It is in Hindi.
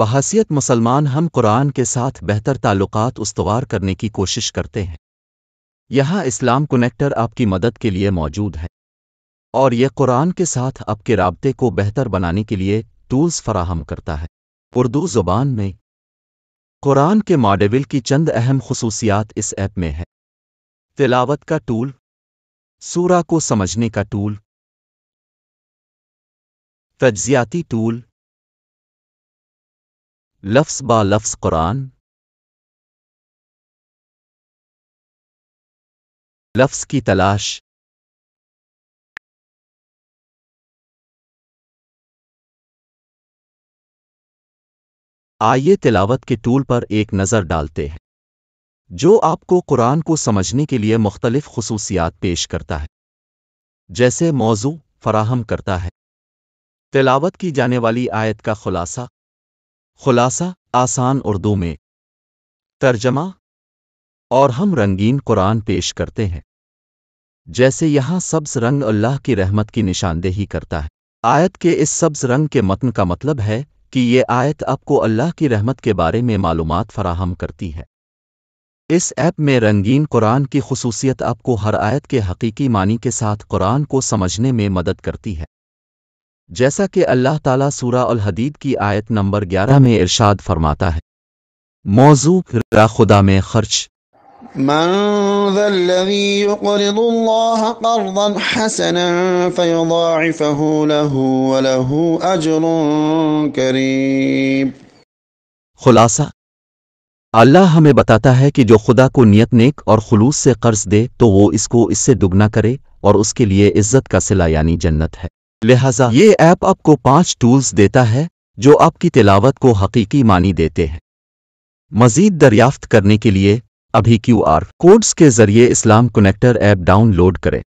बहसीत मुसलमान हम कुरान के साथ बेहतर ताल्लुकात उसवार करने की कोशिश करते हैं यहाँ इस्लाम कनेक्टर आपकी मदद के लिए मौजूद है और यह कुरान के साथ आपके रबते को बेहतर बनाने के लिए टूल्स फराहम करता है उर्दू ज़ुबान में कुरान के मॉडविल की चंद अहम खसूसियात इस ऐप में है तिलावत का टूल सूरा को समझने का टूल तजियाती टूल लफ्स बा लफ्स कुरान लफ्स की तलाश आइए तिलावत के टूल पर एक नज़र डालते हैं जो आपको कुरान को समझने के लिए मुख्तलिफ खसूसियात पेश करता है जैसे मौजू फराहम करता है तिलावत की जाने वाली आयत का खुलासा खुलासा आसान उर्दू में तर्जमा और हम रंगीन कुरान पेश करते हैं जैसे यहाँ सब्ज रंग अल्लाह की रहमत की निशानदेही करता है आयत के इस सब्ज रंग के मतन का मतलब है कि ये आयत आपको अल्लाह की रहमत के बारे में मालूम फराहम करती है इस ऐप में रंगीन कुरान की खसूसियत आपको हर आयत के हकीकी मानी के साथ कुरान को समझने में मदद करती है जैसा कि अल्लाह ताला सूरा अल हदीद की आयत नंबर 11 में इरशाद फरमाता है मौजू रा खुदा में खर्च खुलासा अल्लाह हमें बताता है कि जो खुदा को नियत नेक और खलूस से कर्ज दे तो वो इसको इससे दुगना करे और उसके लिए इज्जत का सिला यानी जन्नत है लिहाजा ये ऐप आपको पांच टूल्स देता है जो आपकी तिलावत को हकीकी मानी देते हैं मजीद दरियाफ्त करने के लिए अभी क्यू आर कोड्स के जरिए इस्लाम कनेक्टर ऐप डाउनलोड करें